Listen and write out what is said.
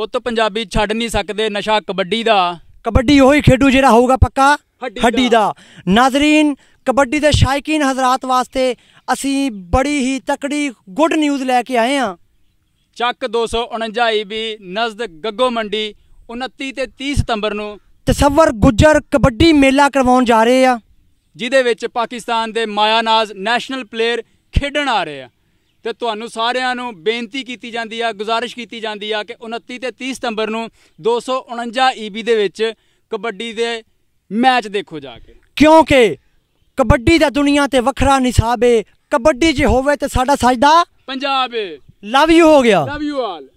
ਪੁੱਤ ਪੰਜਾਬੀ ਛੱਡ ਨਹੀਂ ਸਕਦੇ ਨਸ਼ਾ ਕਬੱਡੀ ਦਾ ਕਬੱਡੀ ਉਹੀ ਖੇਡੂ ਜਿਹੜਾ ਹੋਊਗਾ ਪੱਕਾ ਹੱਡੀ ਦਾ ਨਾਜ਼ਰੀਨ ਕਬੱਡੀ ਦੇ ਸ਼ਾਇਕੀਨ ਹਜ਼ਰਤ ਵਾਸਤੇ ਅਸੀਂ ਬੜੀ ਹੀ ਤਕੜੀ ਗੁੱਡ ਨਿਊਜ਼ ਲੈ ਕੇ ਆਏ ਹਾਂ ਚੱਕ 249 ਵੀ ਨਜ਼ਦ ਗੱਗੋ ਮੰਡੀ 29 ਤੇ 30 ਸਤੰਬਰ ਨੂੰ ਤਸਵਰ ਗੁੱਜਰ ਕਬੱਡੀ ਮੇਲਾ ਕਰਵਾਉਣ ਜਾ ਰਹੇ ਆ ਜਿਹਦੇ ਵਿੱਚ ਪਾਕਿਸਤਾਨ ਦੇ ਮਾਇਆਨਾਜ਼ ਨੈਸ਼ਨਲ ਪਲੇਅਰ ਖੇਡਣ ਆ ਰਹੇ ਆ ਤੇ ਤੁਹਾਨੂੰ ਸਾਰਿਆਂ ਨੂੰ ਬੇਨਤੀ ਕੀਤੀ ਜਾਂਦੀ ਆ ਗੁਜ਼ਾਰਿਸ਼ ਕੀਤੀ ਜਾਂਦੀ ਆ ਕਿ 29 ਤੇ 30 ਸਤੰਬਰ ਨੂੰ 249 ਈਬੀ ਦੇ ਵਿੱਚ ਕਬੱਡੀ ਦੇ ਮੈਚ ਦੇਖੋ ਜਾ ਕੇ ਕਿਉਂਕਿ ਕਬੱਡੀ ਦਾ ਦੁਨੀਆ ਤੇ ਵੱਖਰਾ ਨਿਸਾਬ ਏ ਕਬੱਡੀ ਜੇ ਹੋਵੇ ਤੇ ਸਾਡਾ ਸਜਦਾ ਪੰਜਾਬ ਏ ਲਵ ਯੂ ਹੋ ਗਿਆ ਲਵ ਯੂ ਆਲ